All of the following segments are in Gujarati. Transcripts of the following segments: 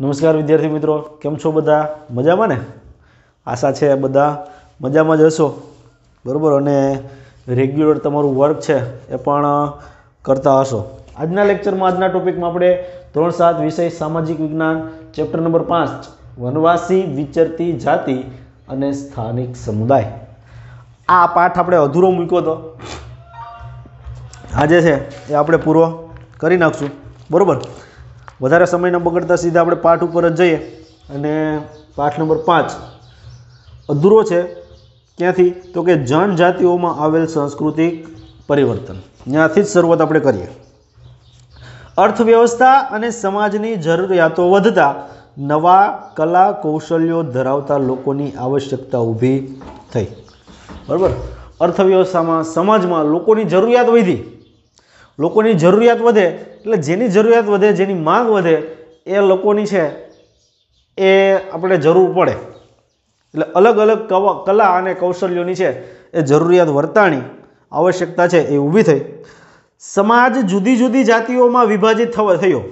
નમસ્કાર વિદ્યાર્થી મિત્રો કેમ છો બધા મજામાં ને આશા છે બધા મજામાં જ હશો બરાબર અને રેગ્યુલર તમારું વર્ક છે એ પણ કરતા હશો આજના લેક્ચરમાં આજના ટોપિકમાં આપણે ત્રણ સાત વિષય સામાજિક વિજ્ઞાન ચેપ્ટર નંબર પાંચ વનવાસી વિચરતી જાતિ અને સ્થાનિક સમુદાય આ પાઠ આપણે અધૂરો મૂક્યો હતો આજે છે એ આપણે પૂરો કરી નાખશું બરાબર વધારે સમય ન બગડતા સીધા આપણે પાઠ ઉપર જ જઈએ અને પાઠ નંબર પાંચ અધૂરો છે ક્યાંથી તો કે જનજાતિઓમાં આવેલ સાંસ્કૃતિક પરિવર્તન ત્યાંથી જ શરૂઆત આપણે કરીએ અર્થવ્યવસ્થા અને સમાજની જરૂરિયાતો વધતા નવા કલા કૌશલ્યો ધરાવતા લોકોની આવશ્યકતા ઊભી થઈ બરાબર અર્થવ્યવસ્થામાં સમાજમાં લોકોની જરૂરિયાત વધી લોકોની જરૂરિયાત વધે એટલે જેની જરૂરિયાત વધે જેની માંગ વધે એ લોકોની છે એ આપણે જરૂર પડે એટલે અલગ અલગ કલા અને કૌશલ્યોની છે એ જરૂરિયાત વર્તાણી આવશ્યકતા છે એ ઊભી થઈ સમાજ જુદી જુદી જાતિઓમાં વિભાજિત થવા થયો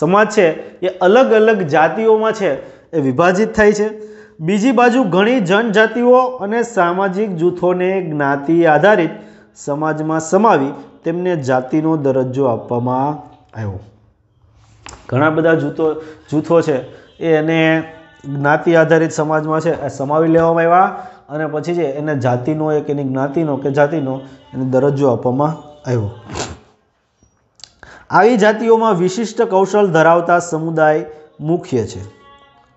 સમાજ છે એ અલગ અલગ જાતિઓમાં છે એ વિભાજિત થાય છે બીજી બાજુ ઘણી જનજાતિઓ અને સામાજિક જૂથોને જ્ઞાતિ આધારિત સમાજમાં સમાવી તેમને જાતિનો દરજ્જો આપવામાં આવ્યો ઘણા બધા જૂથો જૂથો છે એ એને જ્ઞાતિ આધારિત સમાજમાં છે એ સમાવી લેવામાં આવ્યા અને પછી છે એને જાતિનો એક એની જ્ઞાતિનો કે જાતિનો એને દરજ્જો આપવામાં આવ્યો આવી જાતિઓમાં વિશિષ્ટ કૌશલ ધરાવતા સમુદાય મુખ્ય છે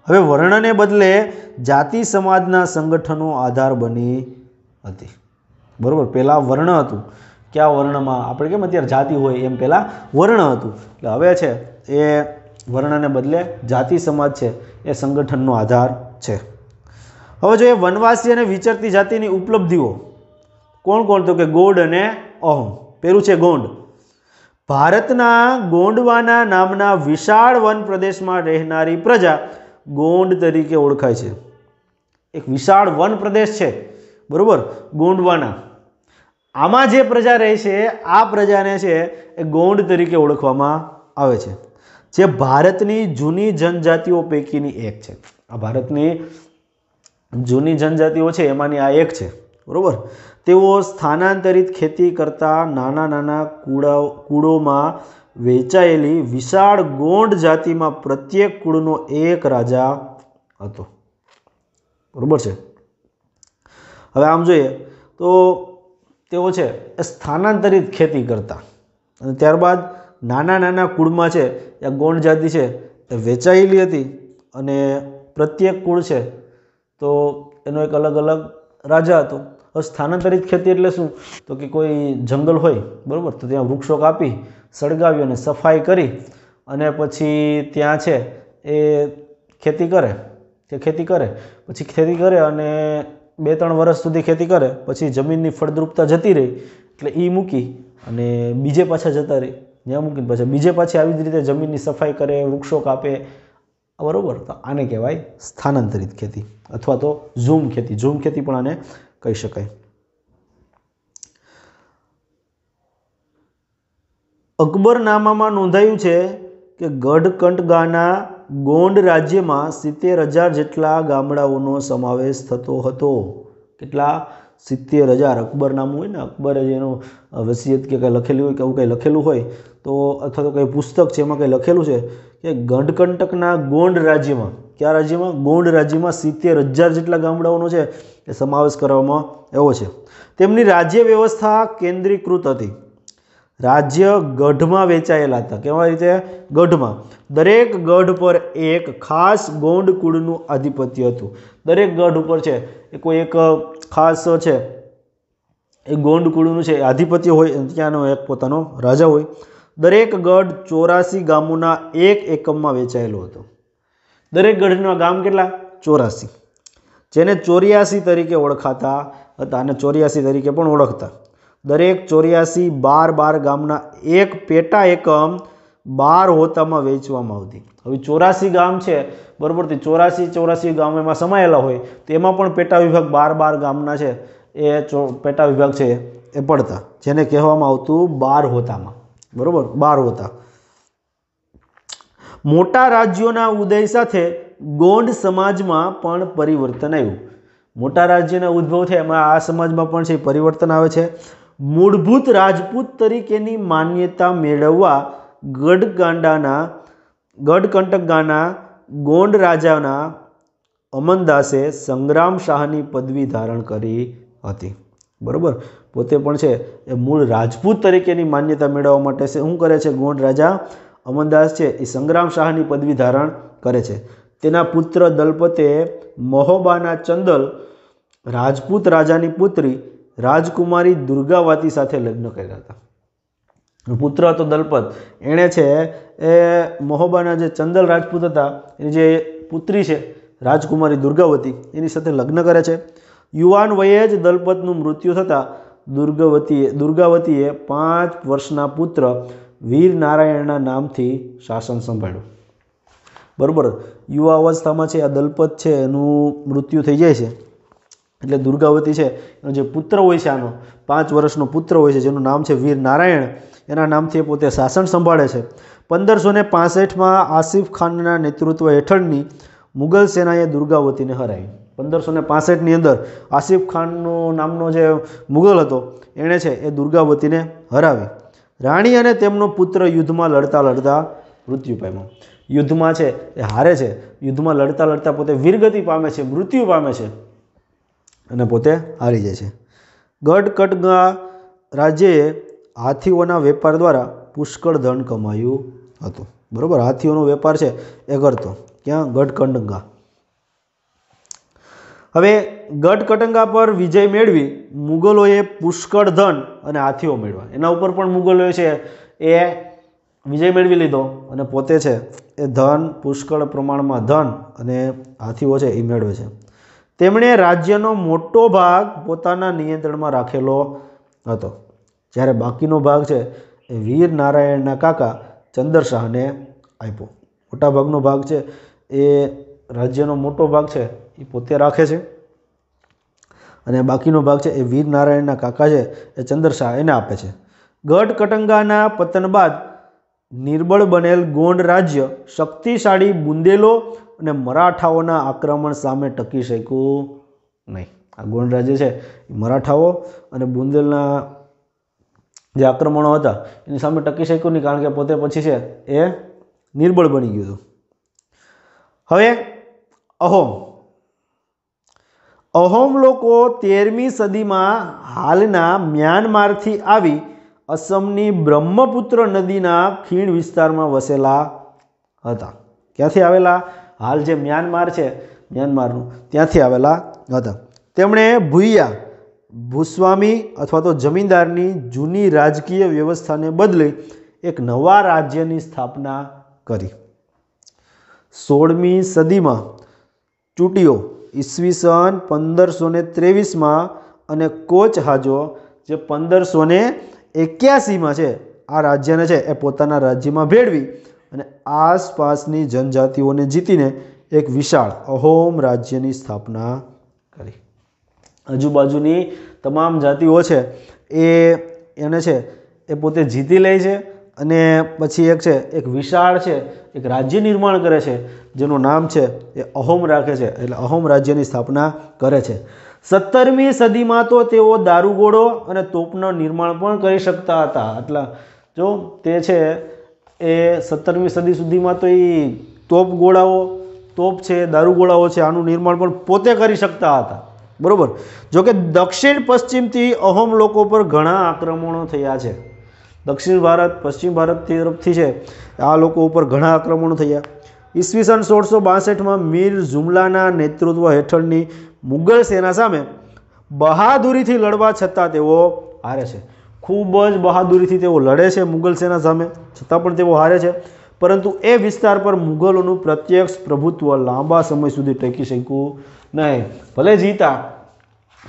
હવે વર્ણને બદલે જાતિ સમાજના સંગઠનો આધાર બની હતી બરાબર પહેલાં વર્ણ હતું કયા વર્ણમાં આપણે કેમ અત્યારે જાતિ હોય એમ પહેલાં વર્ણ હતું એટલે હવે છે એ વર્ણને બદલે જાતિ સમાજ છે એ સંગઠનનો આધાર છે હવે જોઈએ વનવાસી અને વિચરતી જાતિની ઉપલબ્ધિઓ કોણ કોણ તો કે ગોંડ અને અહમ પેલું છે ગોંડ ભારતના ગોંડવાના નામના વિશાળ વન પ્રદેશમાં રહેનારી પ્રજા ગોંડ તરીકે ઓળખાય છે એક વિશાળ વન પ્રદેશ છે બરાબર ગોંડવાના આમાં જે પ્રજા રહે છે આ પ્રજાને છે એ ગોંડ તરીકે ઓળખવામાં આવે છે જે ભારતની જૂની જનજાતિઓ પૈકીની એક છે આ ભારતની જૂની જનજાતિઓ છે એમાંની આ એક છે બરાબર તેઓ સ્થાનાંતરિત ખેતી કરતા નાના નાના કુડા કુળોમાં વેચાયેલી વિશાળ ગોંડ જાતિમાં પ્રત્યેક કુળનો એક રાજા હતો બરાબર છે હવે આમ જોઈએ તો તેઓ છે એ સ્થાનાંતરિત ખેતી કરતા અને ત્યારબાદ નાના નાના કુળમાં છે એ ગોંડ જાતિ છે એ વેચાયેલી હતી અને પ્રત્યેક કુળ છે તો એનો એક અલગ અલગ રાજા હતો હવે સ્થાનાંતરિત ખેતી એટલે શું તો કે કોઈ જંગલ હોય બરાબર તો ત્યાં વૃક્ષો કાપી સળગાવી અને સફાઈ કરી અને પછી ત્યાં છે એ ખેતી કરે કે ખેતી કરે પછી ખેતી કરે અને બે ત્રણ વર્ષ સુધી ખેતી કરે પછી જમીનની ફળદ્રુપતા જતી રહી એટલે એ મૂકી અને બીજે પાછા જતા રહે જ્યાં મૂકીને પાછા બીજે પાછી આવી જ રીતે જમીનની સફાઈ કરે વૃક્ષો કાપે બરાબર તો આને કહેવાય સ્થાનાંતરિત ખેતી અથવા તો ઝૂમ ખેતી ઝૂમ ખેતી પણ આને કહી શકાય અકબરનામામાં નોંધાયું છે કે ગઢકંટગાના ગોંડ રાજ્યમાં સિત્તેર હજાર જેટલા ગામડાઓનો સમાવેશ થતો હતો કેટલા સિત્તેર હજાર અકબરનામું હોય ને અકબરે જેનું વસિયત કે કંઈ લખેલી હોય કે આવું કંઈ લખેલું હોય તો અથવા તો કંઈ પુસ્તક છે એમાં કંઈ લખેલું છે કે ગંડકંટકના ગોંડ રાજ્યમાં કયા રાજ્યમાં ગોંડ રાજ્યમાં સિત્તેર હજાર જેટલા ગામડાઓનો છે એ સમાવેશ કરવામાં એવો છે તેમની રાજ્ય વ્યવસ્થા કેન્દ્રીકૃત હતી રાજ્ય ગઢમાં વેચાયેલા હતા કેવા રીતે ગઢમાં દરેક ગઢ પર એક ખાસ ગોંડ કુળનું આધિપત્ય હતું દરેક ગઢ ઉપર છે એ કોઈ એક ખાસ છે એ ગોંડ કુળનું છે આધિપત્ય હોય ત્યાંનો એક પોતાનો રાજા હોય દરેક ગઢ ચોરાસી ગામોના એક એકમમાં વેચાયેલો હતો દરેક ગઢના ગામ કેટલા ચોરાસી જેને ચોર્યાસી તરીકે ઓળખાતા હતા અને ચોર્યાસી તરીકે પણ ઓળખતા દરેક ચોર્યાસી બાર બાર ગામના એક પેટા એકમ બાર હોતામાં વેચવામાં આવતી હવે ચોરાસી ગામ છે બરાબર તે ચોરાસી ચોરાસી ગામ એમાં સમાયેલા હોય તેમાં પણ પેટા વિભાગ બાર બાર ગામના છે એ પેટા વિભાગ છે એ પડતા જેને કહેવામાં આવતું બાર હોતામાં બરાબર બાર હોતા મોટા રાજ્યોના ઉદય સાથે ગોંડ સમાજમાં પણ પરિવર્તન આવ્યું મોટા રાજ્યના ઉદ્ભવ છે એમાં આ સમાજમાં પણ છે પરિવર્તન આવે છે મૂળભૂત રાજપૂત તરીકેની માન્યતા મેળવવા ગઢગાંડાના ગઢકંટગાના ગોંડ રાજાના અમનદાસે સંગ્રામ શાહની પદવી ધારણ કરી હતી બરાબર પોતે પણ છે એ મૂળ રાજપૂત તરીકેની માન્યતા મેળવવા માટે શું કરે છે ગોંડ રાજા અમનદાસ છે એ સંગ્રામ શાહની પદવી ધારણ કરે છે તેના પુત્ર દલપતે મહોબાના ચંદલ રાજપૂત રાજાની પુત્રી રાજકુમારી દુર્ગાવાતી સાથે લગ્ન કર્યા હતા પુત્ર હતો દલપત એણે છે એ મોહબાના જે ચંદલ રાજપૂત હતા એની જે પુત્રી છે રાજકુમારી દુર્ગાવતી એની સાથે લગ્ન કરે છે યુવાન વયે જ દલપતનું મૃત્યુ થતાં દુર્ગવતીએ દુર્ગાવતીએ પાંચ વર્ષના પુત્ર વીર નારાયણના નામથી શાસન સંભાળ્યું બરાબર યુવા અવસ્થામાં છે આ દલપત છે એનું મૃત્યુ થઈ જાય છે એટલે દુર્ગાવતી છે એનો જે પુત્ર હોય છે આનો પાંચ વર્ષનો પુત્ર હોય છે જેનું નામ છે વીર નારાયણ એના નામથી પોતે શાસન સંભાળે છે પંદરસો ને પાસઠમાં આસિફ ખાનના નેતૃત્વ હેઠળની મુગલ સેનાએ દુર્ગાવતીને હરાવી પંદરસો ને પાસઠની અંદર આસિફ ખાનનો નામનો જે મુગલ હતો એણે છે એ દુર્ગાવતીને હરાવી રાણી અને તેમનો પુત્ર યુદ્ધમાં લડતા લડતા મૃત્યુ પામ્યો યુદ્ધમાં છે એ હારે છે યુદ્ધમાં લડતા લડતા પોતે વીરગતિ પામે છે મૃત્યુ પામે છે અને પોતે હારી જાય છે ગઢકડના રાજ્યએ હાથીઓના વેપાર દ્વારા પુષ્કળ ધન કમાયું હતું બરાબર હાથીઓનો વેપાર છે એ કરતો ક્યાં ગઢકડંગા હવે ગઢકટંગા પર વિજય મેળવી મુગલોએ પુષ્કળ ધન અને હાથીઓ મેળવ્યા એના ઉપર પણ મુગલોએ છે એ વિજય મેળવી લીધો અને પોતે છે એ ધન પુષ્કળ પ્રમાણમાં ધન અને હાથીઓ છે એ મેળવે છે તેમણે રાજ્યનો મોટો ભાગ પોતાના નિયંત્રણમાં રાખેલો હતો જ્યારે બાકીનો ભાગ છે એ વીર નારાયણના કાકા ચંદ્રશાહને શાહને આપ્યો મોટાભાગનો ભાગ છે એ રાજ્યનો મોટો ભાગ છે એ પોતે રાખે છે અને બાકીનો ભાગ છે એ વીર નારાયણના કાકા છે એ ચંદ્રશાહ એને આપે છે ગઢ કટંગાના પતન બાદ નિર્બળ બનેલ ગોંડ રાજ્ય શક્તિશાળી બુંદેલો અને મરાઠાઓના આક્રમણ સામે ટકી શક્યું નહીં આ ગોંડ રાજ્ય છે મરાઠાઓ અને બુંદેલના જે આક્રમણો હતા એની સામે ટકી શક્યું નહીં કારણ કે પોતે પછી છે એ નિર્બળ બની ગયું હતું હવે અહોમ અહોમ લોકો તેરમી સદીમાં હાલના મ્યાનમારથી આવી અસમની બ્રહ્મપુત્ર નદીના ખીણ વિસ્તારમાં વસેલા હતા ક્યાંથી આવેલા હાલ જે મ્યાનમાર છે મ્યાનમારનું ત્યાંથી આવેલા હતા તેમણે ભૂયા ભૂસ્વામી અથવા તો જમીનદારની જૂની રાજકીય વ્યવસ્થાને બદલે એક નવા રાજ્યની સ્થાપના કરી સોળમી સદીમાં ચૂંટીઓ ઈસવીસન પંદરસો ને ત્રેવીસમાં અને કોચ હાજો જે પંદરસો ને એક્યાસીમાં છે આ રાજ્યને છે એ પોતાના રાજ્યમાં ભેળવી અને આસપાસની જનજાતિઓને જીતીને એક વિશાળ અહોમ રાજ્યની સ્થાપના કરી આજુબાજુની તમામ જાતિઓ છે એ એને છે એ પોતે જીતી લે છે અને પછી એક છે એક વિશાળ છે એક રાજ્ય નિર્માણ કરે છે જેનું નામ છે એ અહોમ રાખે છે એટલે અહોમ રાજ્યની સ્થાપના કરે છે સત્તરમી સદીમાં તો તેઓ દારૂગોળો અને તોપનું નિર્માણ પણ કરી શકતા હતા આટલા જો તે છે એ સત્તરમી સદી સુધીમાં તો એ તોપ ગોળાઓ તોપ છે દારૂગોળાઓ છે આનું નિર્માણ પણ પોતે કરી શકતા હતા બરાબર જોકે દક્ષિણ પશ્ચિમથી અહોમ લોકો પર ઘણા આક્રમણો થયા છે દક્ષિણ ભારત પશ્ચિમ ભારત તરફથી છે આ લોકો ઉપર ઘણા આક્રમણો થયા ઈસવીસન સોળસો બાસઠમાં મીર ઝુમલાના નેતૃત્વ હેઠળની મુગલ સેના સામે બહાદુરીથી લડવા છતાં તેઓ હારે છે ખૂબ જ બહાદુરીથી તેઓ લડે છે મુગલ સેના સામે છતાં પણ તેઓ હારે છે પરંતુ એ વિસ્તાર પર મુગલોનું પ્રત્યક્ષ પ્રભુત્વ લાંબા સમય સુધી ટકી શક્યું નહીં ભલે જીતા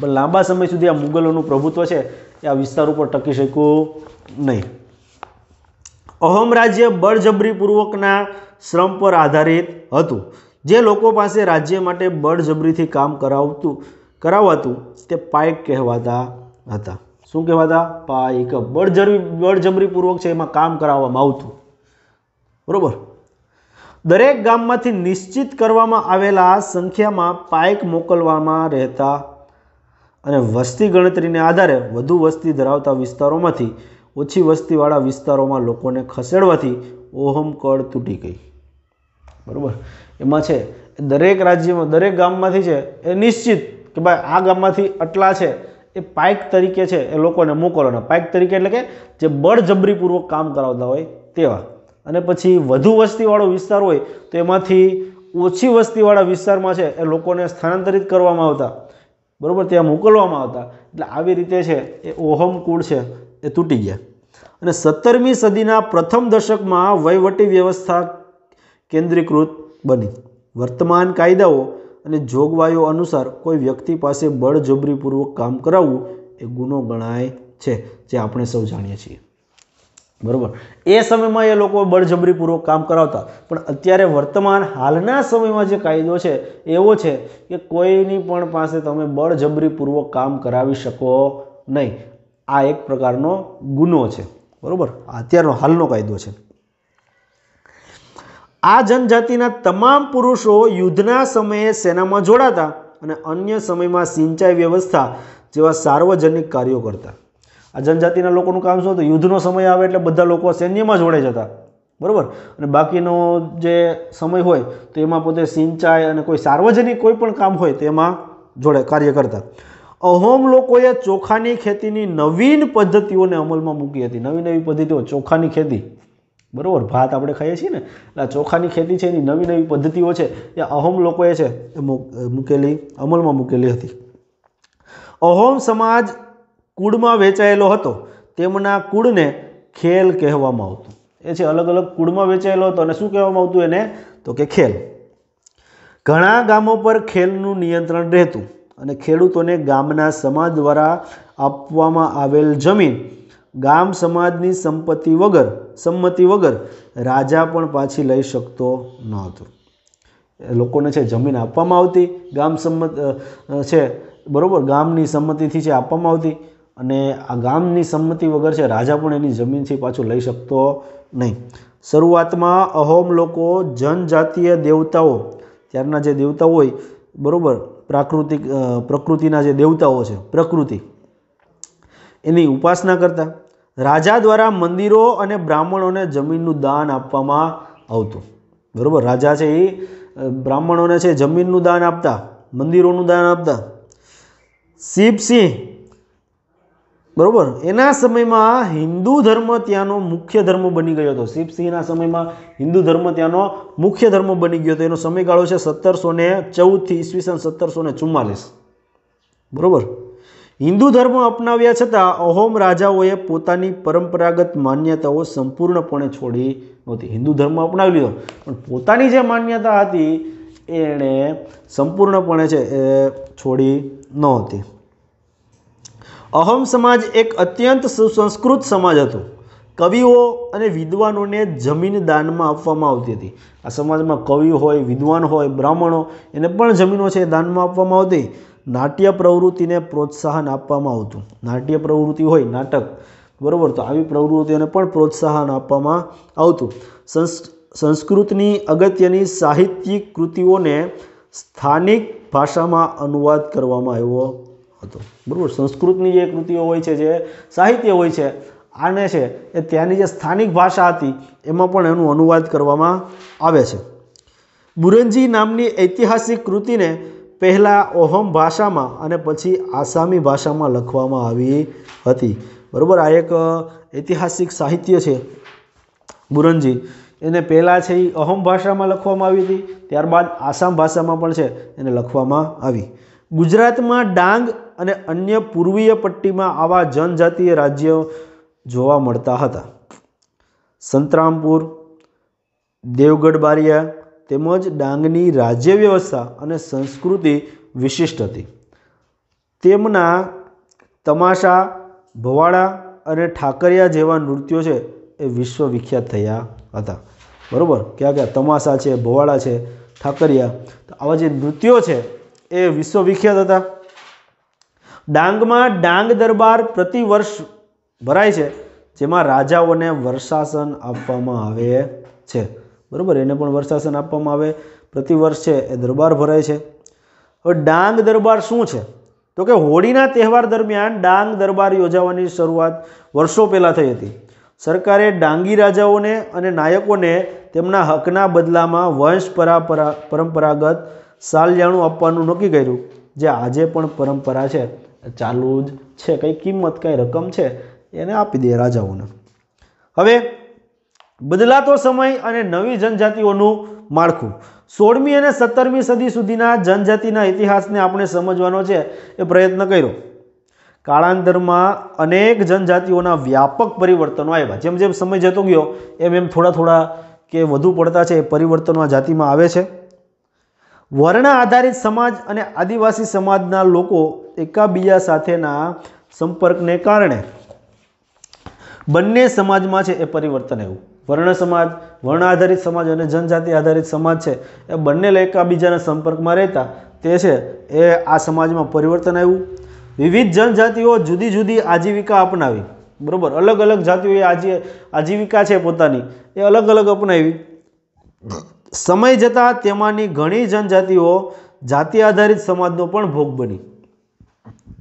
પણ લાંબા સમય સુધી આ મુગલોનું પ્રભુત્વ છે એ આ વિસ્તાર ઉપર ટકી શક્યું નહીં અહોમ રાજ્ય બળજબરીપૂર્વકના શ્રમ પર આધારિત હતું જે લોકો પાસે રાજ્ય માટે બળજબરીથી કામ કરાવતું કરાવાતું તે પાઇક કહેવાતા હતા શું કહેવાતા પાઇક બળજબરી બળજબરીપૂર્વક છે એમાં કામ કરાવવામાં આવતું બરાબર દરેક ગામમાંથી નિશ્ચિત કરવામાં આવેલા સંખ્યામાં પાઇક મોકલવામાં રહેતા અને વસ્તી ગણતરીને આધારે વધુ વસ્તી ધરાવતા વિસ્તારોમાંથી ઓછી વસ્તીવાળા વિસ્તારોમાં લોકોને ખસેડવાથી ઓહમ કળ તૂટી ગઈ બરાબર એમાં છે દરેક રાજ્યમાં દરેક ગામમાંથી છે એ નિશ્ચિત કે ભાઈ આ ગામમાંથી આટલા છે એ પાઇક તરીકે છે એ લોકોને મોકલવાના પાઇક તરીકે એટલે કે જે બળજબરીપૂર્વક કામ કરાવતા હોય તેવા અને પછી વધુ વસ્તીવાળો વિસ્તાર હોય તો એમાંથી ઓછી વસ્તીવાળા વિસ્તારમાં છે એ લોકોને સ્થાનાંતરિત કરવામાં આવતા બરાબર ત્યાં મોકલવામાં આવતા એટલે આવી રીતે છે એ ઓહમ કુળ છે એ તૂટી ગયા અને સત્તરમી સદીના પ્રથમ દશકમાં વહીવટી વ્યવસ્થા કેન્દ્રીકૃત બની વર્તમાન કાયદાઓ અને જોગવાઈઓ અનુસાર કોઈ વ્યક્તિ પાસે બળજબરીપૂર્વક કામ કરાવવું એ ગુનો ગણાય છે જે આપણે સૌ જાણીએ છીએ બરાબર એ સમયમાં એ લોકો બળજબરીપૂર્વક કામ કરાવતા પણ અત્યારે વર્તમાન હાલના સમયમાં જે કાયદો છે એવો છે કે કોઈની પણ પાસે તમે બળજબરીપૂર્વક કામ કરાવી શકો નહીં આ એક પ્રકારનો ગુનો છે બરાબર અત્યારનો હાલનો કાયદો છે આ જનજાતિના તમામ પુરુષો યુદ્ધના સમયે સેનામાં જોડાતા અને અન્ય સમયમાં સિંચાઈ વ્યવસ્થા જેવા સાર્વજનિક કાર્યો કરતા આ જનજાતિના લોકોનું કામ શું હતું યુદ્ધનો સમય આવે એટલે બધા લોકો સૈન્યમાં જોડે જતા બરાબર અને બાકીનો જે સમય હોય તો એમાં પોતે સિંચાઈ અને કોઈ સાર્વજનિક કોઈ પણ કામ હોય તેમાં જોડે કાર્ય કરતા અહોમ લોકોએ ચોખાની ખેતીની નવીન પદ્ધતિઓને અમલમાં મૂકી હતી નવી નવી પદ્ધતિઓ ચોખાની ખેતી બરાબર ભાત આપણે ખાઈએ છીએ ને એટલે ચોખાની ખેતી છે એની નવી નવી પદ્ધતિઓ છે એ અહોમ લોકોએ છે એ મૂકેલી અમલમાં મૂકેલી હતી અહોમ સમાજ કુળમાં વેચાયેલો હતો તેમના કુળને ખેલ કહેવામાં આવતું એ છે અલગ અલગ કુળમાં વેચાયેલો હતો અને શું કહેવામાં આવતું એને તો કે ખેલ ઘણા ગામો પર ખેલનું નિયંત્રણ રહેતું અને ખેડૂતોને ગામના સમાજ દ્વારા આપવામાં આવેલ જમીન ગામ સમાજની સંપત્તિ વગર સંમતિ વગર રાજા પણ પાછી લઈ શકતો ન હતો લોકોને છે જમીન આપવામાં આવતી ગામ સંમત છે બરાબર ગામની સંમતિથી છે આપવામાં આવતી અને આ ગામની સંમતિ વગર છે રાજા પણ એની જમીનથી પાછું લઈ શકતો નહીં શરૂઆતમાં અહોમ લોકો જનજાતીય દેવતાઓ ત્યારના જે દેવતાઓ હોય બરાબર પ્રાકૃતિક પ્રકૃતિના જે દેવતાઓ છે પ્રકૃતિ એની ઉપાસના કરતા રાજા દ્વારા મંદિરો અને બ્રાહ્મણોને જમીનનું દાન આપવામાં આવતું બરાબર રાજા છે એ બ્રાહ્મણોને છે જમીનનું દાન આપતા મંદિરોનું દાન આપતા શિવસિંહ બરાબર એના સમયમાં હિન્દુ ધર્મ ત્યાંનો મુખ્ય ધર્મ બની ગયો હતો શિવસિંહના સમયમાં હિન્દુ ધર્મ ત્યાંનો મુખ્ય ધર્મ બની ગયો હતો એનો સમયગાળો છે સત્તરસો ને ચૌદથી ઈસવીસન સત્તરસો ને ચુમ્માલીસ બરાબર હિન્દુ ધર્મ અપનાવ્યા છતાં અહોમ રાજાઓએ પોતાની પરંપરાગત માન્યતાઓ સંપૂર્ણપણે છોડી નહોતી હિન્દુ ધર્મ અપનાવી લીધો પણ પોતાની જે માન્યતા હતી એણે સંપૂર્ણપણે છે એ છોડી નહોતી અહોમ સમાજ એક અત્યંત સુસંસ્કૃત સમાજ હતો કવિઓ અને વિદ્વાનોને જમીન દાનમાં આપવામાં આવતી હતી આ સમાજમાં કવિ હોય વિદ્વાન હોય બ્રાહ્મણો એને પણ જમીનો છે એ દાનમાં આપવામાં આવતી નાટ્ય પ્રવૃત્તિને પ્રોત્સાહન આપવામાં આવતું નાટ્ય પ્રવૃત્તિ હોય નાટક બરાબર તો આવી પ્રવૃત્તિઓને પણ પ્રોત્સાહન આપવામાં આવતું સંસ્કૃતની અગત્યની સાહિત્યિક કૃતિઓને સ્થાનિક ભાષામાં અનુવાદ કરવામાં આવ્યો હતો બરાબર સંસ્કૃતની જે કૃતિઓ હોય છે જે સાહિત્ય હોય છે આને છે એ ત્યાંની જે સ્થાનિક ભાષા હતી એમાં પણ એનું અનુવાદ કરવામાં આવે છે બુરંજી નામની ઐતિહાસિક કૃતિને પહેલાં ઓહમ ભાષામાં અને પછી આસામી ભાષામાં લખવામાં આવી હતી બરાબર આ એક ઐતિહાસિક સાહિત્ય છે બુરંજી એને પહેલાં છે એ અહમ ભાષામાં લખવામાં આવી હતી ત્યારબાદ આસામ ભાષામાં પણ છે એને લખવામાં આવી ગુજરાતમાં ડાંગ અને અન્ય પૂર્વીય પટ્ટીમાં આવા જનજાતીય રાજ્યો જોવા મળતા હતા સંતરામપુર દેવગઢ બારિયા તેમજ ડાંગની રાજ્ય વ્યવસ્થા અને સંસ્કૃતિ વિશિષ્ટ હતી તેમના તમાશા ભવાડા અને ઠાકરિયા જેવા નૃત્યો છે એ વિશ્વવિખ્યાત થયા હતા બરાબર ક્યાં કયા તમાશા છે ભવાડા છે ઠાકરિયા આવા જે નૃત્યો છે એ વિશ્વવિખ્યાત હતા ડાંગમાં ડાંગ દરબાર પ્રતિ વર્ષ ભરાય છે જેમાં રાજાઓને વર્ષાસન આપવામાં આવે છે બરાબર એને પણ વર્ષાસન આપવામાં આવે પ્રતિવર્ષ છે એ દરબાર ભરાય છે હવે ડાંગ દરબાર શું છે તો કે હોળીના તહેવાર દરમિયાન ડાંગ દરબાર યોજાવાની શરૂઆત વર્ષો પહેલાં થઈ હતી સરકારે ડાંગી રાજાઓને અને નાયકોને તેમના હકના બદલામાં વંશ પરંપરા પરંપરાગત સાલજાણું આપવાનું નક્કી કર્યું જે આજે પણ પરંપરા છે ચાલુ જ છે કંઈ કિંમત કંઈ રકમ છે એને આપી દે રાજાઓને હવે બદલાતો સમય અને નવી જનજાતિઓનું માળખું સોળમી અને સત્તરમી સદી સુધીના જનજાતિના ઇતિહાસને આપણે સમજવાનો છે એ પ્રયત્ન કર્યો કાળાંતરમાં અનેક જનજાતિઓના વ્યાપક પરિવર્તનો આવ્યા જેમ જેમ સમય જતો ગયો એમ એમ થોડા થોડા કે વધુ પડતા છે એ પરિવર્તનો આ જાતિમાં આવે છે વર્ણ આધારિત સમાજ અને આદિવાસી સમાજના લોકો એકાબીજા સાથેના સંપર્કને કારણે બંને સમાજમાં છે એ પરિવર્તન આવ્યું વર્ણ સમાજ વર્ણ આધારિત સમાજ અને જનજાતિ આધારિત સમાજ છે એ બંને એકબીજાના સંપર્કમાં રહેતા તે છે એ આ સમાજમાં પરિવર્તન આવ્યું વિવિધ જનજાતિઓ જુદી જુદી આજીવિકા અપનાવી બરાબર અલગ અલગ જાતિઓએ આજી આજીવિકા છે પોતાની એ અલગ અલગ અપનાવી સમય જતાં તેમાંની ઘણી જનજાતિઓ જાતિ આધારિત સમાજનો પણ ભોગ બની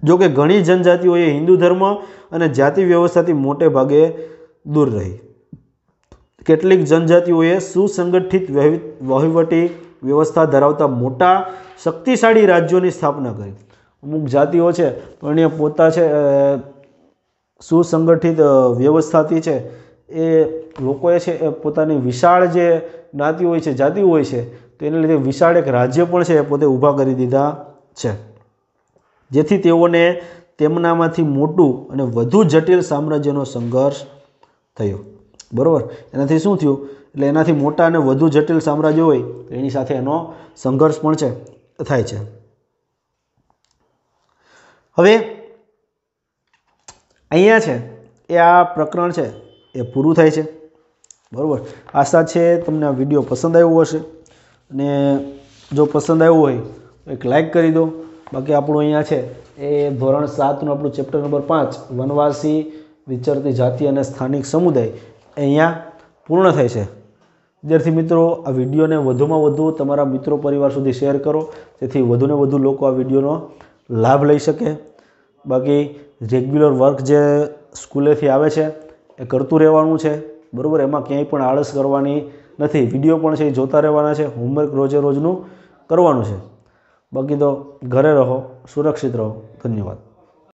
જોકે ઘણી જનજાતિઓએ હિન્દુ ધર્મ અને જાતિ વ્યવસ્થાથી મોટે ભાગે દૂર રહી કેટલીક જનજાતિઓએ સુસંગઠિત વહીવટી વ્યવસ્થા ધરાવતા મોટા શક્તિશાળી રાજ્યોની સ્થાપના કરી અમુક જાતિઓ છે પણ એને પોતા છે સુસંગઠિત વ્યવસ્થાથી છે એ લોકોએ છે એ પોતાની વિશાળ જે જ્ઞાતિ હોય છે જાતિ હોય છે તેને લીધે વિશાળ એક રાજ્ય પણ છે એ પોતે ઊભા કરી દીધા છે જેથી તેઓને તેમનામાંથી મોટું અને વધુ જટિલ સામ્રાજ્યનો સંઘર્ષ થયો બરાબર એનાથી શું થયું એટલે એનાથી મોટા અને વધુ જટિલ સામ્રાજ્યો હોય એની સાથે એનો સંઘર્ષ પણ છે થાય છે હવે અહીંયા છે એ આ પ્રકરણ છે એ પૂરું થાય છે બરાબર આશા છે તમને આ વિડીયો પસંદ આવ્યો હશે અને જો પસંદ આવ્યો હોય તો એક લાઇક કરી દો બાકી આપણું અહીંયા છે એ ધોરણ સાતનું આપણું ચેપ્ટર નંબર પાંચ વનવાસી વિચરતી જાતિ અને સ્થાનિક સમુદાય અહીંયા પૂર્ણ થાય છે વિદ્યાર્થી મિત્રો આ વિડીયોને વધુમાં વધુ તમારા મિત્રો પરિવાર સુધી શેર કરો જેથી વધુને વધુ લોકો આ વિડીયોનો લાભ લઈ શકે બાકી રેગ્યુલર વર્ક જે સ્કૂલેથી આવે છે એ કરતું રહેવાનું છે બરાબર એમાં ક્યાંય પણ આળસ કરવાની નથી વિડીયો પણ છે એ જોતા રહેવાના છે હોમવર્ક રોજે રોજનું કરવાનું છે બાકી તો ઘરે રહો સુરક્ષિત રહો ધન્યવાદ